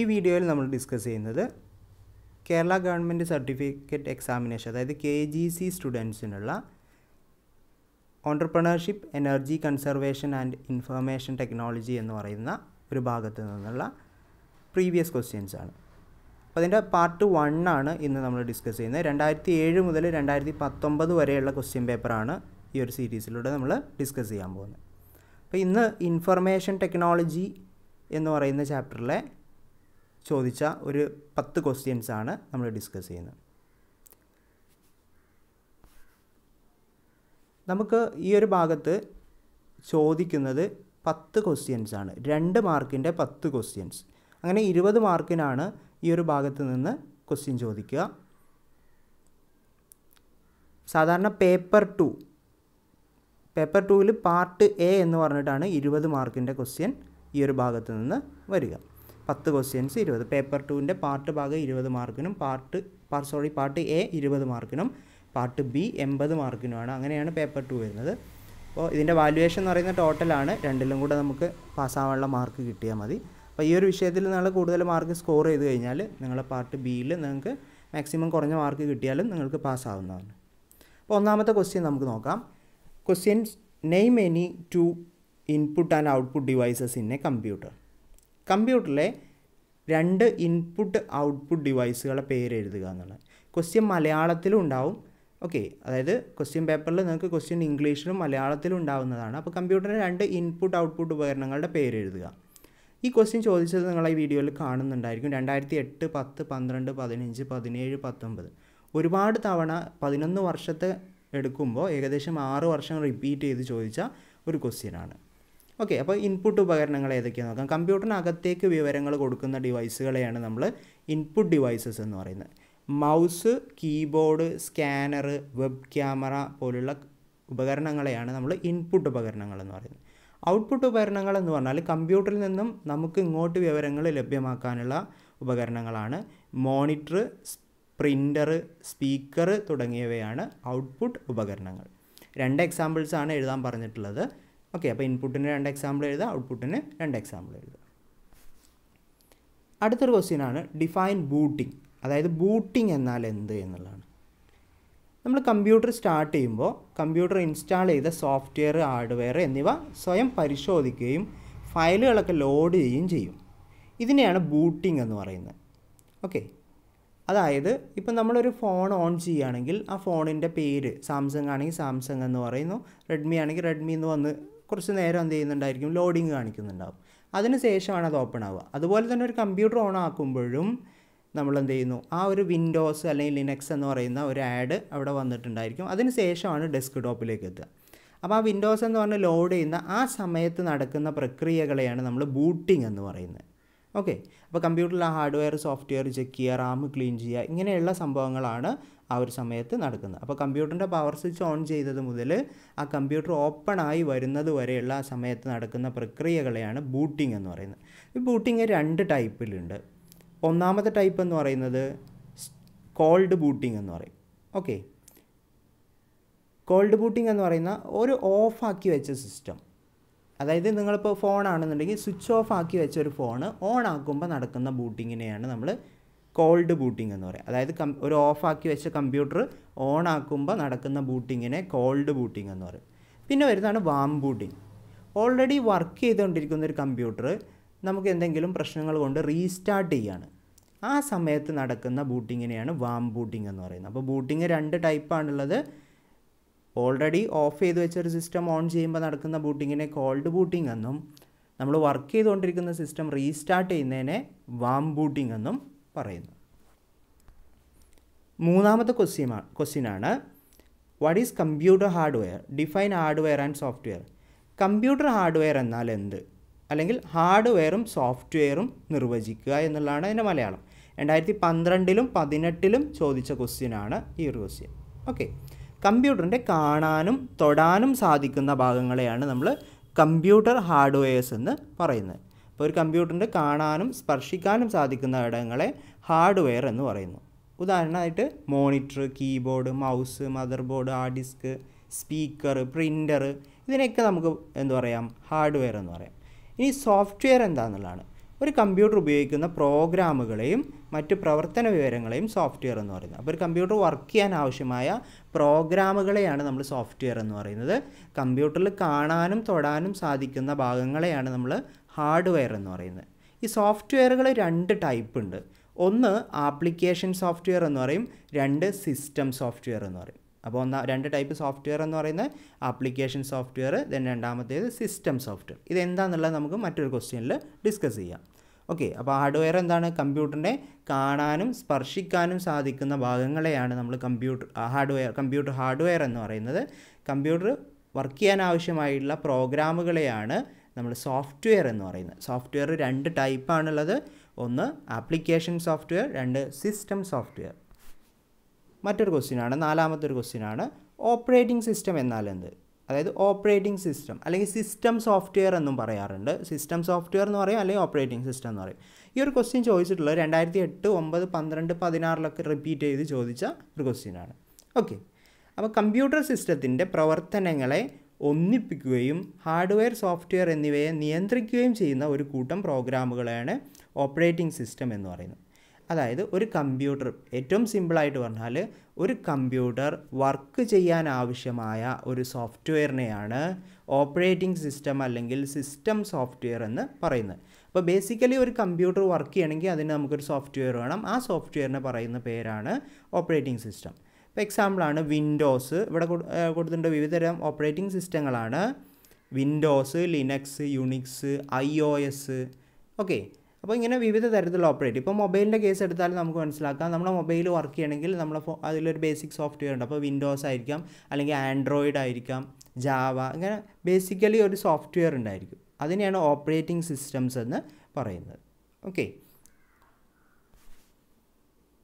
ഈ വീഡിയോയിൽ നമ്മൾ ഡിസ്കസ് ചെയ്യുന്നത് കേരള ഗവൺമെൻറ് സർട്ടിഫിക്കറ്റ് എക്സാമിനേഷൻ അതായത് കെ ജി സി സ്റ്റുഡൻസിനുള്ള entrepreneurship energy conservation and information technology എന്ന് പറയുന്ന ഒരു ഭാഗത്ത് നിന്നുള്ള പ്രീവിയസ് ക്വസ്റ്റ്യൻസ് ആണ് അപ്പോൾ അതിൻ്റെ പാർട്ട് വൺ ആണ് ഇന്ന് നമ്മൾ ഡിസ്കസ് ചെയ്യുന്നത് രണ്ടായിരത്തി ഏഴ് മുതൽ രണ്ടായിരത്തി പത്തൊമ്പത് വരെയുള്ള ക്വസ്റ്റ്യൻ പേപ്പറാണ് ഈ ഒരു സീരീസിലൂടെ നമ്മൾ ഡിസ്കസ് ചെയ്യാൻ പോകുന്നത് അപ്പോൾ ഇന്ന് ഇൻഫർമേഷൻ ടെക്നോളജി എന്ന് പറയുന്ന ചാപ്റ്ററിലെ ചോദിച്ച ഒരു പത്ത് ക്വസ്റ്റ്യൻസ് ആണ് നമ്മൾ ഡിസ്കസ് ചെയ്യുന്നത് നമുക്ക് ഈ ഒരു ഭാഗത്ത് ചോദിക്കുന്നത് പത്ത് ക്വസ്റ്റ്യൻസ് ആണ് രണ്ട് മാർക്കിൻ്റെ പത്ത് ക്വസ്റ്റ്യൻസ് അങ്ങനെ ഇരുപത് മാർക്കിനാണ് ഈ ഒരു ഭാഗത്ത് നിന്ന് ക്വസ്റ്റ്യൻ ചോദിക്കുക സാധാരണ പേപ്പർ ടു പേപ്പർ ടുവിൽ പാർട്ട് എ എന്ന് പറഞ്ഞിട്ടാണ് ഇരുപത് മാർക്കിൻ്റെ ക്വസ്റ്റ്യൻ ഈ ഒരു ഭാഗത്ത് നിന്ന് വരിക പത്ത് ക്വസ്റ്റ്യൻസ് ഇരുപത് പേപ്പർ ടുവിൻ്റെ പാർട്ട് ഭാഗം ഇരുപത് മാർക്കിനും part par sorry part A ഇരുപത് മാർക്കിനും പാർട്ട് ബി എൺപത് മാർക്കിനുമാണ് അങ്ങനെയാണ് പേപ്പർ ടു വരുന്നത് അപ്പോൾ ഇതിൻ്റെ വാല്യുവേഷൻ എന്ന് പറയുന്ന ടോട്ടലാണ് രണ്ടിലും കൂടെ നമുക്ക് പാസ്സാവാനുള്ള മാർക്ക് കിട്ടിയാൽ മതി അപ്പോൾ ഈ ഒരു വിഷയത്തിൽ നിങ്ങൾ കൂടുതൽ മാർക്ക് സ്കോർ ചെയ്ത് കഴിഞ്ഞാൽ നിങ്ങളെ പാർട്ട് ബിയിൽ നിങ്ങൾക്ക് മാക്സിമം കുറഞ്ഞ മാർക്ക് കിട്ടിയാലും നിങ്ങൾക്ക് പാസ്സാവുന്നതാണ് അപ്പോൾ ഒന്നാമത്തെ ക്വസ്റ്റ്യൻ നമുക്ക് നോക്കാം questions name any any two input and output devices in a computer കമ്പ്യൂട്ടറിലെ രണ്ട് ഇൻപുട്ട് ഔട്ട്പുട്ട് ഡിവൈസുകളെ പേര് എഴുതുക എന്നുള്ളത് ക്വസ്റ്റ്യൻ മലയാളത്തിലും ഉണ്ടാവും ഓക്കെ അതായത് ക്വസ്റ്റ്യൻ പേപ്പറിൽ നിങ്ങൾക്ക് ക്വസ്റ്റ്യൻ ഇംഗ്ലീഷിലും മലയാളത്തിലും ഉണ്ടാവുന്നതാണ് അപ്പോൾ കമ്പ്യൂട്ടറിലെ രണ്ട് ഇൻപുട്ട് ഔട്ട്പുട്ട് ഉപകരണങ്ങളുടെ പേര് എഴുതുക ഈ ക്വസ്റ്റ്യൻ ചോദിച്ചത് നിങ്ങൾ ഈ വീഡിയോയിൽ കാണുന്നുണ്ടായിരിക്കും രണ്ടായിരത്തി എട്ട് പത്ത് പന്ത്രണ്ട് പതിനഞ്ച് പതിനേഴ് പത്തൊമ്പത് ഒരുപാട് തവണ പതിനൊന്ന് വർഷത്തെ എടുക്കുമ്പോൾ ഏകദേശം ആറ് വർഷം റിപ്പീറ്റ് ചെയ്ത് ചോദിച്ച ഒരു ക്വസ്റ്റ്യനാണ് ഓക്കെ അപ്പോൾ ഇൻപുട്ട് ഉപകരണങ്ങൾ ഏതൊക്കെയാണ് നോക്കാം കമ്പ്യൂട്ടറിനകത്തേക്ക് വിവരങ്ങൾ കൊടുക്കുന്ന ഡിവൈസുകളെയാണ് നമ്മൾ ഇൻപുട്ട് ഡിവൈസസ് എന്ന് പറയുന്നത് mouse keyboard scanner web camera പോലുള്ള ഉപകരണങ്ങളെയാണ് നമ്മൾ ഇൻപുട്ട് ഉപകരണങ്ങൾ എന്ന് പറയുന്നത് ഔട്ട്പുട്ട് ഉപകരണങ്ങൾ എന്ന് പറഞ്ഞാൽ കമ്പ്യൂട്ടറിൽ നിന്നും നമുക്ക് ഇങ്ങോട്ട് വിവരങ്ങൾ ലഭ്യമാക്കാനുള്ള ഉപകരണങ്ങളാണ് മോണിറ്റർ പ്രിൻ്റർ സ്പീക്കർ തുടങ്ങിയവയാണ് ഔട്ട്പുട്ട് ഉപകരണങ്ങൾ രണ്ട് എക്സാമ്പിൾസാണ് എഴുതാൻ പറഞ്ഞിട്ടുള്ളത് ഓക്കെ അപ്പോൾ ഇൻപുട്ടിന് രണ്ട് എക്സാമ്പിൾ എഴുതുക ഔട്ട്പുട്ടിന് രണ്ട് എക്സാമ്പിൾ എഴുതുക അടുത്തൊരു ക്വസ്റ്റ്യൻ ആണ് ഡിഫൈൻ ബൂട്ടിംഗ് അതായത് ബൂട്ടിംഗ് എന്നാൽ എന്ത് എന്നുള്ളതാണ് നമ്മൾ കമ്പ്യൂട്ടർ സ്റ്റാർട്ട് ചെയ്യുമ്പോൾ കമ്പ്യൂട്ടർ ഇൻസ്റ്റാൾ ചെയ്ത സോഫ്റ്റ്വെയർ ഹാർഡ്വെയർ എന്നിവ സ്വയം പരിശോധിക്കുകയും ഫയലുകളൊക്കെ ലോഡ് ചെയ്യുകയും ചെയ്യും ഇതിനെയാണ് ബൂട്ടിംഗ് എന്ന് പറയുന്നത് ഓക്കെ അതായത് ഇപ്പം നമ്മളൊരു ഫോൺ ഓൺ ചെയ്യുകയാണെങ്കിൽ ആ ഫോണിൻ്റെ പേര് സാംസങ് ആണെങ്കിൽ സാംസങ് എന്ന് പറയുന്നു റെഡ്മി ആണെങ്കിൽ റെഡ്മി എന്ന് വന്ന് കുറച്ച് നേരം എന്ത് ചെയ്യുന്നുണ്ടായിരിക്കും ലോഡിങ് കാണിക്കുന്നുണ്ടാവും ശേഷമാണ് അത് ഓപ്പൺ ആവുക അതുപോലെ തന്നെ ഒരു കമ്പ്യൂട്ടർ ഓൺ ആക്കുമ്പോഴും നമ്മൾ എന്ത് ചെയ്യുന്നു ആ ഒരു വിൻഡോസ് അല്ലെങ്കിൽ ലിനക്സ് എന്ന് പറയുന്ന ഒരു ആഡ് അവിടെ വന്നിട്ടുണ്ടായിരിക്കും അതിന് ശേഷമാണ് ഡെസ്ക് ടോപ്പിലേക്ക് എത്തുക അപ്പോൾ ആ വിൻഡോസ് എന്ന് പറഞ്ഞാൽ ലോഡ് ചെയ്യുന്ന ആ സമയത്ത് നടക്കുന്ന പ്രക്രിയകളെയാണ് നമ്മൾ ബൂട്ടിംഗ് എന്ന് പറയുന്നത് ഓക്കെ അപ്പോൾ കമ്പ്യൂട്ടറിൽ ആ ഹാർഡ്വെയർ സോഫ്റ്റ്വെയർ ചെക്ക് ചെയ്യുക റാം ക്ലീൻ ചെയ്യുക ഇങ്ങനെയുള്ള സംഭവങ്ങളാണ് ആ ഒരു സമയത്ത് നടക്കുന്നത് അപ്പോൾ കമ്പ്യൂട്ടറിൻ്റെ പവർ സ്വിച്ച് ഓൺ ചെയ്തത് മുതൽ ആ കമ്പ്യൂട്ടർ ഓപ്പൺ ആയി വരുന്നത് വരെയുള്ള ആ സമയത്ത് നടക്കുന്ന പ്രക്രിയകളെയാണ് ബൂട്ടിംഗ് എന്ന് പറയുന്നത് ഈ ബൂട്ടിംഗ് രണ്ട് ടൈപ്പിലുണ്ട് ഒന്നാമത്തെ ടൈപ്പ് എന്ന് പറയുന്നത് കോൾഡ് ബൂട്ടിംഗ് എന്ന് പറയും ഓക്കെ കോൾഡ് ബൂട്ടിംഗ് എന്ന് പറയുന്ന ഒരു ഓഫാക്കി വെച്ച സിസ്റ്റം അതായത് നിങ്ങളിപ്പോൾ ഫോണാണെന്നുണ്ടെങ്കിൽ സ്വിച്ച് ഓഫ് ആക്കി വെച്ച ഒരു ഫോൺ ഓൺ ആക്കുമ്പോൾ നടക്കുന്ന ബൂട്ടിങ്ങിനെയാണ് നമ്മൾ കോൾഡ് ബൂട്ടിംഗ് എന്ന് പറയും അതായത് കം ഒരു ഓഫാക്കി വെച്ച കമ്പ്യൂട്ടർ ഓൺ ആക്കുമ്പോൾ നടക്കുന്ന ബൂട്ടിങ്ങിനെ കോൾഡ് ബൂട്ടിംഗ് എന്ന് പറയും പിന്നെ വരുന്നതാണ് വാം ബൂട്ടിംഗ് ഓൾറെഡി വർക്ക് ചെയ്തുകൊണ്ടിരിക്കുന്ന ഒരു കമ്പ്യൂട്ടർ നമുക്ക് എന്തെങ്കിലും പ്രശ്നങ്ങൾ കൊണ്ട് റീസ്റ്റാർട്ട് ചെയ്യാണ് ആ സമയത്ത് നടക്കുന്ന ബൂട്ടിങ്ങിനെയാണ് വാം ബൂട്ടിംഗ് എന്ന് പറയുന്നത് അപ്പോൾ ബൂട്ടിങ് രണ്ട് ടൈപ്പാണുള്ളത് ഓൾറെഡി ഓഫ് ചെയ്ത് വെച്ചൊരു സിസ്റ്റം ഓൺ ചെയ്യുമ്പോൾ നടക്കുന്ന ബൂട്ടിങ്ങിനെ കോൾഡ് ബൂട്ടിംഗ് എന്നും നമ്മൾ വർക്ക് ചെയ്തുകൊണ്ടിരിക്കുന്ന സിസ്റ്റം റീസ്റ്റാർട്ട് ചെയ്യുന്നതിനെ വാം ബൂട്ടിംഗ് എന്നും പറയുന്നു മൂന്നാമത്തെ ക്വസ്റ്റ്യൻ ക്വസ്റ്റ്യനാണ് what is computer hardware define hardware and software computer hardware എന്നാൽ എന്ത് അല്ലെങ്കിൽ ഹാർഡ്വെയറും സോഫ്റ്റ്വെയറും നിർവചിക്കുക എന്നുള്ളതാണ് അതിൻ്റെ മലയാളം രണ്ടായിരത്തി പന്ത്രണ്ടിലും പതിനെട്ടിലും ചോദിച്ച ക്വസ്റ്റ്യനാണ് ഈ ഒരു ക്വസ്റ്റ്യൻ ഓക്കെ കമ്പ്യൂട്ടറിൻ്റെ കാണാനും തൊടാനും സാധിക്കുന്ന ഭാഗങ്ങളെയാണ് നമ്മൾ കമ്പ്യൂട്ടർ ഹാർഡ്വെയർസ് എന്ന് പറയുന്നത് അപ്പോൾ ഒരു കമ്പ്യൂട്ടറിൻ്റെ കാണാനും സ്പർശിക്കാനും സാധിക്കുന്ന ഘടകങ്ങളെ ഹാർഡ്വെയർ എന്ന് പറയുന്നു ഉദാഹരണമായിട്ട് monitor keyboard mouse motherboard hard disk speaker printer ഇതിനെയൊക്കെ നമുക്ക് എന്ത് പറയാം ഹാർഡ്വെയർ എന്ന് പറയാം ഇനി സോഫ്റ്റ്വെയർ എന്താണെന്നുള്ളതാണ് ഒരു കമ്പ്യൂട്ടർ ഉപയോഗിക്കുന്ന പ്രോഗ്രാമുകളെയും മറ്റ് പ്രവർത്തന വിവരങ്ങളെയും സോഫ്റ്റ്വെയർ എന്ന് പറയുന്നത് അപ്പോൾ ഒരു കമ്പ്യൂട്ടർ വർക്ക് ചെയ്യാൻ ആവശ്യമായ പ്രോഗ്രാമുകളെയാണ് നമ്മൾ സോഫ്റ്റ്വെയർ എന്ന് പറയുന്നത് കമ്പ്യൂട്ടറിൽ കാണാനും തൊടാനും സാധിക്കുന്ന ഭാഗങ്ങളെയാണ് നമ്മൾ ഹാർഡ്വെയർ എന്ന് പറയുന്നത് ഈ സോഫ്റ്റ്വെയറുകൾ രണ്ട് ടൈപ്പ് ഉണ്ട് ഒന്ന് ആപ്ലിക്കേഷൻ സോഫ്റ്റ്വെയർ എന്ന് പറയും രണ്ട് സിസ്റ്റം സോഫ്റ്റ്വെയർ എന്ന് പറയും അപ്പോൾ ഒന്ന് രണ്ട് ടൈപ്പ് സോഫ്റ്റ്വെയർ എന്ന് പറയുന്നത് ആപ്ലിക്കേഷൻ സോഫ്റ്റ്വെയർ ദെൻ രണ്ടാമത്തേത് സിസ്റ്റം സോഫ്റ്റ്വെയർ ഇതെന്താണെന്നുള്ളത് നമുക്ക് മറ്റൊരു ക്വസ്റ്റ്യനിൽ ഡിസ്കസ് ചെയ്യാം ഓക്കെ അപ്പോൾ ഹാർഡ്വെയർ എന്താണ് കമ്പ്യൂട്ടറിനെ കാണാനും സ്പർശിക്കാനും സാധിക്കുന്ന ഭാഗങ്ങളെയാണ് നമ്മൾ കമ്പ്യൂട്ടർ ഹാർഡ്വെയർ കമ്പ്യൂട്ടർ ഹാർഡ്വെയർ എന്ന് പറയുന്നത് കമ്പ്യൂട്ടർ വർക്ക് ചെയ്യാൻ ആവശ്യമായുള്ള പ്രോഗ്രാമുകളെയാണ് നമ്മൾ സോഫ്റ്റ്വെയർ എന്ന് പറയുന്നത് സോഫ്റ്റ്വെയർ രണ്ട് ടൈപ്പാണുള്ളത് ഒന്ന് ആപ്ലിക്കേഷൻ സോഫ്റ്റ്വെയർ രണ്ട് സിസ്റ്റം സോഫ്റ്റ്വെയർ മറ്റൊരു ക്വസ്റ്റ്യനാണ് നാലാമത്തെ ഒരു ക്വസ്റ്റ്യനാണ് ഓപ്പറേറ്റിംഗ് സിസ്റ്റം എന്നാൽ എന്ത് അതായത് ഓപ്പറേറ്റിംഗ് സിസ്റ്റം അല്ലെങ്കിൽ സിസ്റ്റം സോഫ്റ്റ്വെയർ എന്നും പറയാറുണ്ട് സിസ്റ്റം സോഫ്റ്റ്വെയർ എന്ന് പറയും അല്ലെങ്കിൽ ഓപ്പറേറ്റിംഗ് സിസ്റ്റം എന്ന് പറയും ഈ ഒരു ക്വസ്റ്റ്യൻ ചോദിച്ചിട്ടുള്ളത് രണ്ടായിരത്തി എട്ട് ഒമ്പത് പന്ത്രണ്ട് പതിനാറിലൊക്കെ റിപ്പീറ്റ് ചെയ്ത് ചോദിച്ച ഒരു ക്വസ്റ്റ്യനാണ് ഓക്കെ അപ്പോൾ കമ്പ്യൂട്ടർ സിസ്റ്റത്തിൻ്റെ പ്രവർത്തനങ്ങളെ ഒന്നിപ്പിക്കുകയും ഹാർഡ്വെയർ സോഫ്റ്റ്വെയർ എന്നിവയെ നിയന്ത്രിക്കുകയും ചെയ്യുന്ന ഒരു കൂട്ടം പ്രോഗ്രാമുകളാണ് ഓപ്പറേറ്റിംഗ് സിസ്റ്റം എന്ന് പറയുന്നത് അതായത് ഒരു കമ്പ്യൂട്ടർ ഏറ്റവും സിമ്പിളായിട്ട് പറഞ്ഞാൽ ഒരു കമ്പ്യൂട്ടർ വർക്ക് ചെയ്യാൻ ആവശ്യമായ ഒരു സോഫ്റ്റ്വെയറിനെയാണ് ഓപ്പറേറ്റിംഗ് സിസ്റ്റം അല്ലെങ്കിൽ സിസ്റ്റം സോഫ്റ്റ്വെയർ എന്ന് പറയുന്നത് അപ്പോൾ ബേസിക്കലി ഒരു കമ്പ്യൂട്ടർ വർക്ക് ചെയ്യണമെങ്കിൽ അതിന് നമുക്കൊരു സോഫ്റ്റ്വെയർ വേണം ആ സോഫ്റ്റ്വെയറിന് പറയുന്ന പേരാണ് ഓപ്പറേറ്റിംഗ് സിസ്റ്റം ഇപ്പോൾ എക്സാമ്പിളാണ് വിൻഡോസ് ഇവിടെ കൊടുത്തിട്ടുണ്ട് വിവിധതരം ഓപ്പറേറ്റിംഗ് സിസ്റ്റങ്ങളാണ് Windows Linux Unix I O S okay അപ്പോൾ ഇങ്ങനെ വിവിധ തരത്തിലുള്ള ഓപ്പറേറ്റ് ഇപ്പോൾ മൊബൈലിൻ്റെ കേസ് എടുത്താൽ നമുക്ക് മനസ്സിലാക്കാം നമ്മുടെ മൊബൈൽ വർക്ക് ചെയ്യണമെങ്കിൽ നമ്മൾ ഫോ അതിലൊരു ബേസിക് സോഫ്റ്റ്വെയർ ഉണ്ട് അപ്പോൾ വിൻഡോസ് ആയിരിക്കാം അല്ലെങ്കിൽ ആൻഡ്രോയിഡ് ആയിരിക്കാം ജാവ അങ്ങനെ ബേസിക്കലി ഒരു സോഫ്റ്റ്വെയർ ഉണ്ടായിരിക്കും അതിനെയാണ് ഓപ്പറേറ്റിംഗ് സിസ്റ്റംസ് എന്ന് പറയുന്നത് ഓക്കെ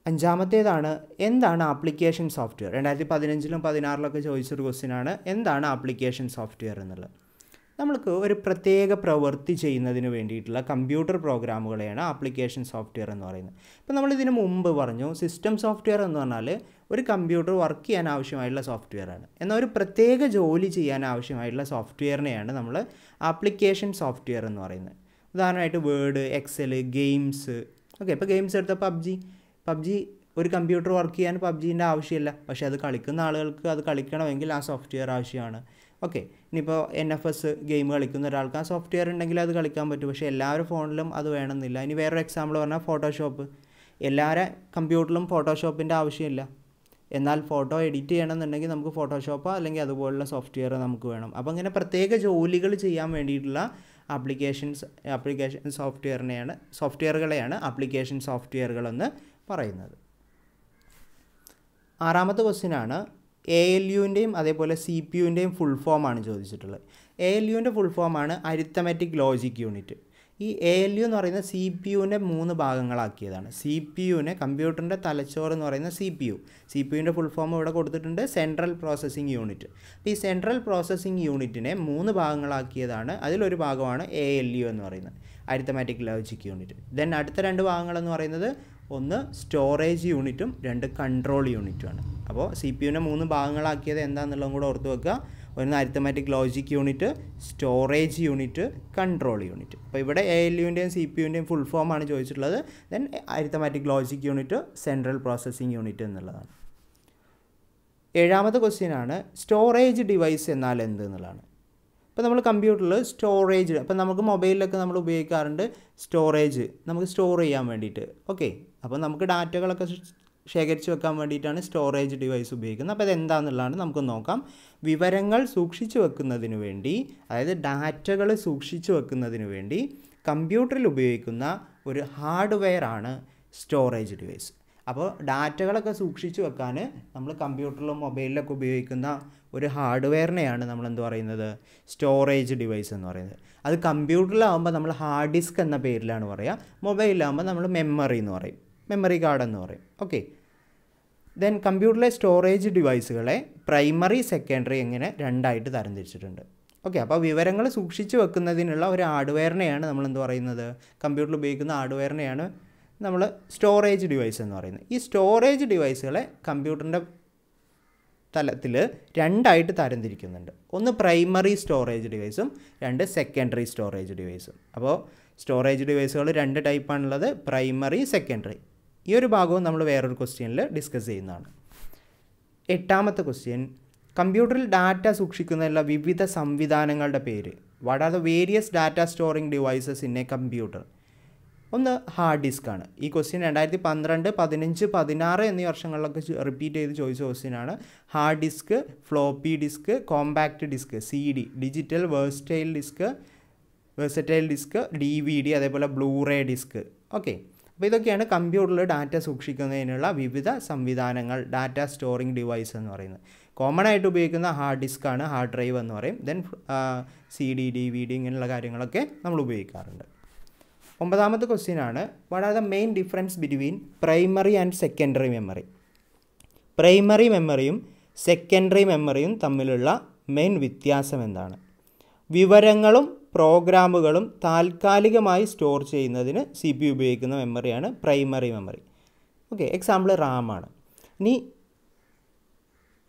അഞ്ചാമത്തേതാണ് എന്താണ് ആപ്ലിക്കേഷൻ സോഫ്റ്റ്വെയർ രണ്ടായിരത്തി പതിനഞ്ചിലും പതിനാറിലൊക്കെ ചോദിച്ചൊരു ആണ് എന്താണ് ആപ്ലിക്കേഷൻ സോഫ്റ്റ്വെയർ എന്നുള്ളത് നമ്മൾക്ക് ഒരു പ്രത്യേക പ്രവൃത്തി ചെയ്യുന്നതിന് വേണ്ടിയിട്ടുള്ള കമ്പ്യൂട്ടർ പ്രോഗ്രാമുകളെയാണ് ആപ്ലിക്കേഷൻ സോഫ്റ്റ്വെയർ എന്ന് പറയുന്നത് ഇപ്പോൾ നമ്മൾ മുമ്പ് പറഞ്ഞു സിസ്റ്റം സോഫ്റ്റ്വെയർ എന്ന് പറഞ്ഞാൽ ഒരു കമ്പ്യൂട്ടർ വർക്ക് ചെയ്യാൻ ആവശ്യമായിട്ടുള്ള ആണ് എന്നാൽ ഒരു പ്രത്യേക ജോലി ചെയ്യാൻ ആവശ്യമായിട്ടുള്ള സോഫ്റ്റ്വെയറിനെയാണ് നമ്മൾ ആപ്ലിക്കേഷൻ സോഫ്റ്റ്വെയർ എന്ന് പറയുന്നത് ഉദാഹരണമായിട്ട് വേർഡ് എക്സൽ ഗെയിംസ് ഓക്കെ ഇപ്പോൾ ഗെയിംസ് എടുത്ത പബ്ജി പബ്ജി ഒരു കമ്പ്യൂട്ടർ വർക്ക് ചെയ്യാൻ പബ്ജീൻ്റെ ആവശ്യമില്ല പക്ഷേ അത് കളിക്കുന്ന ആളുകൾക്ക് അത് കളിക്കണമെങ്കിൽ ആ സോഫ്റ്റ്വെയർ ആവശ്യമാണ് ഓക്കെ ഇനിയിപ്പോൾ എൻ എഫ് എസ് ഗെയിം കളിക്കുന്ന ഒരാൾക്ക് ആ സോഫ്റ്റ്വെയർ ഉണ്ടെങ്കിൽ അത് കളിക്കാൻ പറ്റും പക്ഷേ എല്ലാവരും ഫോണിലും അത് വേണമെന്നില്ല ഇനി വേറൊരു എക്സാമ്പിൾ പറഞ്ഞാൽ ഫോട്ടോഷോപ്പ് എല്ലാവരുടെ കമ്പ്യൂട്ടറിലും ഫോട്ടോഷോപ്പിൻ്റെ ആവശ്യമില്ല എന്നാൽ ഫോട്ടോ എഡിറ്റ് ചെയ്യണമെന്നുണ്ടെങ്കിൽ നമുക്ക് ഫോട്ടോഷോപ്പ് അല്ലെങ്കിൽ അതുപോലുള്ള സോഫ്റ്റ്വെയർ നമുക്ക് വേണം അപ്പോൾ അങ്ങനെ പ്രത്യേക ജോലികൾ ചെയ്യാൻ വേണ്ടിയിട്ടുള്ള ആപ്ലിക്കേഷൻസ് ആപ്ലിക്കേഷൻ സോഫ്റ്റ്വെയറിനെയാണ് സോഫ്റ്റ്വെയറുകളെയാണ് ആപ്ലിക്കേഷൻ സോഫ്റ്റ്വെയറുകളെന്ന് പറയുന്നത് ആറാമത്തെ ക്വസ്റ്റ്യനാണ് എ എൽ യുവിൻ്റെയും അതേപോലെ സി പി യുവിൻ്റെയും ഫുൾ ഫോമാണ് ചോദിച്ചിട്ടുള്ളത് എ എൽ യുവിൻ്റെ ഫുൾ ഫോമാണ് അരിത്തമാറ്റിക് ലോജിക് യൂണിറ്റ് ഈ എ എൽ യു എന്ന് പറയുന്ന സി പി യുവിൻ്റെ മൂന്ന് ഭാഗങ്ങളാക്കിയതാണ് സി പി യുവിനെ കമ്പ്യൂട്ടറിൻ്റെ തലച്ചോറ് എന്ന് പറയുന്ന C P U C P യുവിൻ്റെ ഫുൾ ഫോം ഇവിടെ കൊടുത്തിട്ടുണ്ട് സെൻട്രൽ പ്രോസസ്സിംഗ് യൂണിറ്റ് അപ്പോൾ ഈ സെൻട്രൽ പ്രോസസ്സിംഗ് യൂണിറ്റിനെ മൂന്ന് ഭാഗങ്ങളാക്കിയതാണ് അതിലൊരു ഭാഗമാണ് എ എൽ യു എന്ന് പറയുന്നത് അരിത്തമാറ്റിക് ലോജിക് യൂണിറ്റ് ദെൻ അടുത്ത രണ്ട് ഭാഗങ്ങളെന്ന് പറയുന്നത് ഒന്ന് സ്റ്റോറേജ് യൂണിറ്റും രണ്ട് കൺട്രോൾ യൂണിറ്റുമാണ് അപ്പോൾ സി പി യുവിനെ മൂന്ന് ഭാഗങ്ങളാക്കിയത് എന്താണെന്നുള്ളതും കൂടെ ഓർത്ത് വെക്കുക ഒന്ന് arithmetic logic unit storage unit control unit അപ്പോൾ ഇവിടെ എ എൽ യുവിൻ്റെയും സി പി യുവിൻ്റെയും ഫുൾ ഫോമാണ് ചോദിച്ചിട്ടുള്ളത് then arithmetic logic unit central processing unit എന്നുള്ളതാണ് ഏഴാമത്തെ ക്വസ്റ്റ്യൻ ആണ് സ്റ്റോറേജ് ഡിവൈസ് എന്നാൽ എന്ത് എന്നുള്ളതാണ് ഇപ്പോൾ നമ്മൾ കമ്പ്യൂട്ടറിൽ സ്റ്റോറേജ് അപ്പോൾ നമുക്ക് മൊബൈലിലൊക്കെ നമ്മൾ ഉപയോഗിക്കാറുണ്ട് സ്റ്റോറേജ് നമുക്ക് സ്റ്റോർ ചെയ്യാൻ വേണ്ടിയിട്ട് ഓക്കെ അപ്പോൾ നമുക്ക് ഡാറ്റകളൊക്കെ ശേഖരിച്ച് വെക്കാൻ വേണ്ടിയിട്ടാണ് സ്റ്റോറേജ് ഡിവൈസ് ഉപയോഗിക്കുന്നത് അപ്പോൾ അതെന്താണെന്നുള്ളതാണ് നമുക്ക് നോക്കാം വിവരങ്ങൾ സൂക്ഷിച്ചു വെക്കുന്നതിന് വേണ്ടി അതായത് ഡാറ്റകൾ സൂക്ഷിച്ചു വെക്കുന്നതിന് വേണ്ടി കമ്പ്യൂട്ടറിൽ ഉപയോഗിക്കുന്ന ഒരു ഹാർഡ്വെയർ ആണ് സ്റ്റോറേജ് ഡിവൈസ് അപ്പോൾ ഡാറ്റകളൊക്കെ സൂക്ഷിച്ചു വെക്കാൻ നമ്മൾ കമ്പ്യൂട്ടറിലും മൊബൈലിലൊക്കെ ഉപയോഗിക്കുന്ന ഒരു ഹാർഡ്വെയറിനെയാണ് നമ്മൾ എന്ത് പറയുന്നത് സ്റ്റോറേജ് ഡിവൈസ് എന്ന് പറയുന്നത് അത് കമ്പ്യൂട്ടറിലാവുമ്പോൾ നമ്മൾ ഹാർഡ് ഡിസ്ക് എന്ന പേരിലാണ് പറയുക മൊബൈലിലാവുമ്പോൾ നമ്മൾ മെമ്മറി എന്ന് പറയും മെമ്മറി കാർഡ് എന്ന് പറയും ഓക്കെ ദെൻ കമ്പ്യൂട്ടറിലെ സ്റ്റോറേജ് ഡിവൈസുകളെ പ്രൈമറി സെക്കൻഡറി എങ്ങനെ രണ്ടായിട്ട് തരംതിരിച്ചിട്ടുണ്ട് ഓക്കെ അപ്പോൾ വിവരങ്ങൾ സൂക്ഷിച്ചു വെക്കുന്നതിനുള്ള ഒരു ഹാർഡ്വെയറിനെയാണ് നമ്മൾ എന്ത് പറയുന്നത് കമ്പ്യൂട്ടറിൽ ഉപയോഗിക്കുന്ന ഹാർഡ്വെയറിനെയാണ് നമ്മൾ സ്റ്റോറേജ് ഡിവൈസ് എന്ന് പറയുന്നത് ഈ സ്റ്റോറേജ് ഡിവൈസുകളെ കമ്പ്യൂട്ടറിൻ്റെ തലത്തിൽ രണ്ടായിട്ട് തരംതിരിക്കുന്നുണ്ട് ഒന്ന് പ്രൈമറി സ്റ്റോറേജ് ഡിവൈസും രണ്ട് സെക്കൻഡറി സ്റ്റോറേജ് ഡിവൈസും അപ്പോൾ സ്റ്റോറേജ് ഡിവൈസുകൾ രണ്ട് ടൈപ്പാണുള്ളത് പ്രൈമറി സെക്കൻഡറി ഈ ഒരു ഭാഗവും നമ്മൾ വേറൊരു ക്വസ്റ്റ്യനിൽ ഡിസ്കസ് ചെയ്യുന്നതാണ് എട്ടാമത്തെ ക്വസ്റ്റ്യൻ കമ്പ്യൂട്ടറിൽ ഡാറ്റ സൂക്ഷിക്കുന്നതിനുള്ള വിവിധ സംവിധാനങ്ങളുടെ പേര് what are the various data storing devices in a computer ഒന്ന് ഹാർഡ് ഡിസ്ക്കാണ് ഈ ക്വസ്റ്റ്യൻ രണ്ടായിരത്തി പന്ത്രണ്ട് പതിനഞ്ച് പതിനാറ് എന്നീ വർഷങ്ങളിലൊക്കെ റിപ്പീറ്റ് ചെയ്ത് ചോദിച്ച ക്വസ്റ്റ്യനാണ് hard disk floppy disk compact disc C D digital versatile disc versatile disc D V D അതേപോലെ ബ്ലൂറേ ഡിസ്ക് ഓക്കെ അപ്പോൾ ഇതൊക്കെയാണ് കമ്പ്യൂട്ടറിൽ ഡാറ്റ സൂക്ഷിക്കുന്നതിനുള്ള വിവിധ സംവിധാനങ്ങൾ ഡാറ്റ സ്റ്റോറിംഗ് ഡിവൈസ് എന്ന് പറയുന്നത് കോമൺ ആയിട്ട് ഉപയോഗിക്കുന്ന ഹാർഡ് ഡിസ്ക്കാണ് ഹാർഡ് ഡ്രൈവ് എന്ന് പറയും then C D D V D ഇങ്ങനെയുള്ള കാര്യങ്ങളൊക്കെ നമ്മൾ ഉപയോഗിക്കാറുണ്ട് ഒമ്പതാമത്തെ ക്വസ്റ്റ്യൻ ആണ് what are the main difference between primary and secondary memory primary മെമ്മറിയും സെക്കൻഡറി മെമ്മറിയും തമ്മിലുള്ള മെയിൻ വ്യത്യാസം എന്താണ് വിവരങ്ങളും പ്രോഗ്രാമുകളും താൽക്കാലികമായി സ്റ്റോർ ചെയ്യുന്നതിന് സി പി ഉപയോഗിക്കുന്ന മെമ്മറിയാണ് പ്രൈമറി മെമ്മറി ഓക്കെ എക്സാമ്പിൾ റാമാണ് ഇനി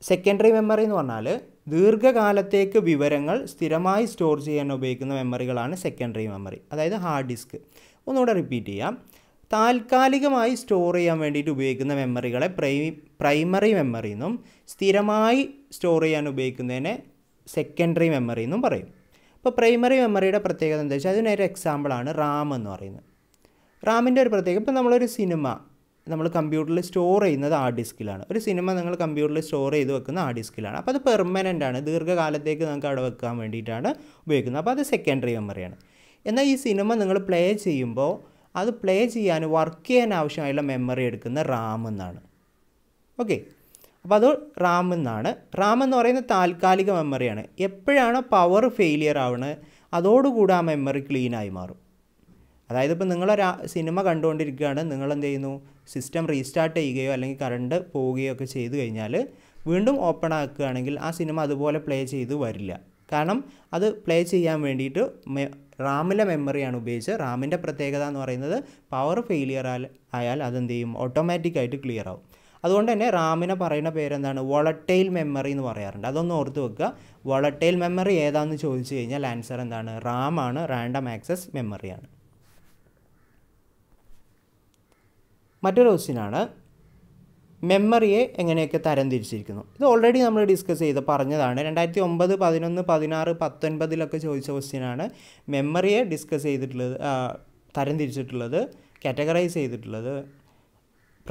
സെക്കൻഡറി മെമ്മറി എന്ന് പറഞ്ഞാൽ ദീർഘകാലത്തേക്ക് വിവരങ്ങൾ സ്ഥിരമായി സ്റ്റോർ ചെയ്യാൻ ഉപയോഗിക്കുന്ന മെമ്മറികളാണ് സെക്കൻഡറി മെമ്മറി അതായത് ഹാർഡ് ഡിസ്ക് ഒന്നുകൂടെ റിപ്പീറ്റ് ചെയ്യാം താൽക്കാലികമായി സ്റ്റോർ ചെയ്യാൻ വേണ്ടിയിട്ട് ഉപയോഗിക്കുന്ന മെമ്മറികളെ പ്രൈ പ്രൈമറി മെമ്മറി എന്നും സ്ഥിരമായി സ്റ്റോർ ചെയ്യാൻ ഉപയോഗിക്കുന്നതിനെ സെക്കൻഡറി മെമ്മറി എന്നും പറയും അപ്പോൾ പ്രൈമറി മെമ്മറിയുടെ പ്രത്യേകത എന്താ വെച്ചാൽ അതിനൊരു എക്സാമ്പിളാണ് റാം എന്ന് പറയുന്നത് റാമിൻ്റെ ഒരു പ്രത്യേകത ഇപ്പോൾ നമ്മളൊരു സിനിമ നമ്മൾ കമ്പ്യൂട്ടറിൽ സ്റ്റോർ ചെയ്യുന്നത് ആ ഡിസ്കിലാണ് ഒരു സിനിമ നിങ്ങൾ കമ്പ്യൂട്ടറിൽ സ്റ്റോർ ചെയ്ത് വെക്കുന്ന ആ ഡിസ്കിലാണ് അപ്പോൾ അത് പെർമനൻ്റ് ആണ് ദീർഘകാലത്തേക്ക് നമുക്ക് അവിടെ വെക്കാൻ വേണ്ടിയിട്ടാണ് ഉപയോഗിക്കുന്നത് അപ്പോൾ അത് സെക്കൻഡറി മെമ്മറിയാണ് എന്നാൽ ഈ സിനിമ നിങ്ങൾ പ്ലേ ചെയ്യുമ്പോൾ അത് പ്ലേ ചെയ്യാൻ വർക്ക് ചെയ്യാൻ ആവശ്യമായുള്ള മെമ്മറി എടുക്കുന്ന റാം എന്നാണ് ഓക്കെ അപ്പോൾ അത് റാം എന്നാണ് റാം എന്ന് പറയുന്നത് താൽക്കാലിക മെമ്മറിയാണ് എപ്പോഴാണോ പവർ ഫെയിലിയർ ആവുന്നത് അതോടുകൂടി ആ മെമ്മറി ക്ലീനായി മാറും അതായത് ഇപ്പോൾ നിങ്ങളൊരു സിനിമ കണ്ടുകൊണ്ടിരിക്കുകയാണ് നിങ്ങൾ എന്ത് ചെയ്യുന്നു സിസ്റ്റം റീസ്റ്റാർട്ട് ചെയ്യുകയോ അല്ലെങ്കിൽ കറണ്ട് പോവുകയോ ഒക്കെ ചെയ്തു കഴിഞ്ഞാൽ വീണ്ടും ഓപ്പൺ ആക്കുകയാണെങ്കിൽ ആ സിനിമ അതുപോലെ പ്ലേ ചെയ്ത് വരില്ല കാരണം അത് പ്ലേ ചെയ്യാൻ വേണ്ടിയിട്ട് റാമിലെ മെമ്മറിയാണ് ഉപയോഗിച്ചത് റാമിൻ്റെ പ്രത്യേകത എന്ന് പറയുന്നത് പവർ ഫെയിലിയർ ആയാൽ അതെന്ത് ചെയ്യും ഓട്ടോമാറ്റിക്കായിട്ട് ക്ലിയർ ആവും അതുകൊണ്ട് തന്നെ റാമിനെ പറയുന്ന പേരെന്താണ് വോളട്ടൈൽ മെമ്മറി എന്ന് പറയാറുണ്ട് അതൊന്ന് ഓർത്ത് വെക്കുക വോളട്ടൈൽ മെമ്മറി ഏതാണെന്ന് ചോദിച്ചു കഴിഞ്ഞാൽ ആൻസർ എന്താണ് റാമാണ് റാൻഡം ആക്സസ് മെമ്മറിയാണ് മറ്റൊരു ക്വസ്റ്റ്യനാണ് മെമ്മറിയെ എങ്ങനെയൊക്കെ തരംതിരിച്ചിരിക്കുന്നു ഇത് ഓൾറെഡി നമ്മൾ ഡിസ്കസ് ചെയ്ത് പറഞ്ഞതാണ് രണ്ടായിരത്തി ഒമ്പത് പതിനൊന്ന് പതിനാറ് പത്തൊൻപതിലൊക്കെ ചോദിച്ച ക്വസ്റ്റ്യനാണ് മെമ്മറിയെ ഡിസ്കസ് ചെയ്തിട്ടുള്ളത് തരംതിരിച്ചിട്ടുള്ളത് കാറ്റഗറൈസ് ചെയ്തിട്ടുള്ളത്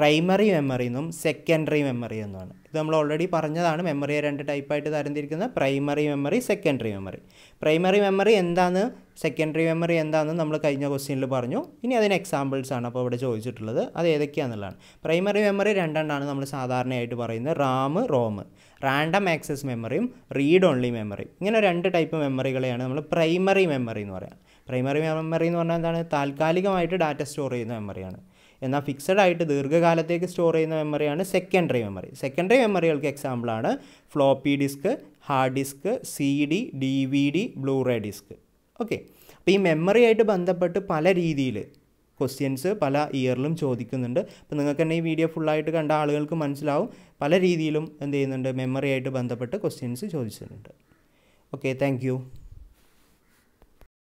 പ്രൈമറി മെമ്മറി എന്നും സെക്കൻഡറി മെമ്മറി എന്നുമാണ് ഇത് നമ്മൾ ഓൾറെഡി പറഞ്ഞതാണ് മെമ്മറിയെ രണ്ട് ടൈപ്പായിട്ട് തരംതിരിക്കുന്നത് primary memory secondary memory primary memory എന്താണ് സെക്കൻഡറി മെമ്മറി എന്താണെന്ന് നമ്മൾ കഴിഞ്ഞ ക്വസ്റ്റ്യനിൽ പറഞ്ഞു ഇനി അതിന് എക്സാമ്പിൾസ് ആണ് അപ്പോൾ ഇവിടെ ചോദിച്ചിട്ടുള്ളത് അത് ഏതൊക്കെയാണെന്നുള്ളതാണ് പ്രൈമറി മെമ്മറി രണ്ടെണ്ണമാണ് നമ്മൾ സാധാരണയായിട്ട് പറയുന്നത് റാം റോം റാൻഡം ആക്സസ് മെമ്മറിയും റീഡ് ഓൺലി മെമ്മറി ഇങ്ങനെ രണ്ട് ടൈപ്പ് മെമ്മറികളെയാണ് നമ്മൾ പ്രൈമറി മെമ്മറി എന്ന് പറയുക പ്രൈമറി മെമ്മറി എന്ന് പറഞ്ഞാൽ എന്താണ് താൽക്കാലികമായിട്ട് ഡാറ്റ സ്റ്റോർ ചെയ്യുന്ന മെമ്മറിയാണ് എന്നാൽ ഫിക്സഡ് ആയിട്ട് ദീർഘകാലത്തേക്ക് സ്റ്റോർ ചെയ്യുന്ന മെമ്മറിയാണ് സെക്കൻഡറി മെമ്മറി സെക്കൻഡറി മെമ്മറികൾക്ക് എക്സാമ്പിളാണ് floppy disk hard disk C D D V D Blu-ray disc okay അപ്പോൾ ഈ മെമ്മറിയായിട്ട് ബന്ധപ്പെട്ട് പല രീതിയിൽ ക്വസ്റ്റ്യൻസ് പല ഇയറിലും ചോദിക്കുന്നുണ്ട് അപ്പോൾ നിങ്ങൾക്ക് തന്നെ ഈ വീഡിയോ ഫുള്ളായിട്ട് കണ്ട ആളുകൾക്ക് മനസ്സിലാവും പല രീതിയിലും എന്ത് ചെയ്യുന്നുണ്ട് മെമ്മറിയായിട്ട് ബന്ധപ്പെട്ട് ക്വസ്റ്റ്യൻസ് ചോദിച്ചിട്ടുണ്ട് ഓക്കെ താങ്ക്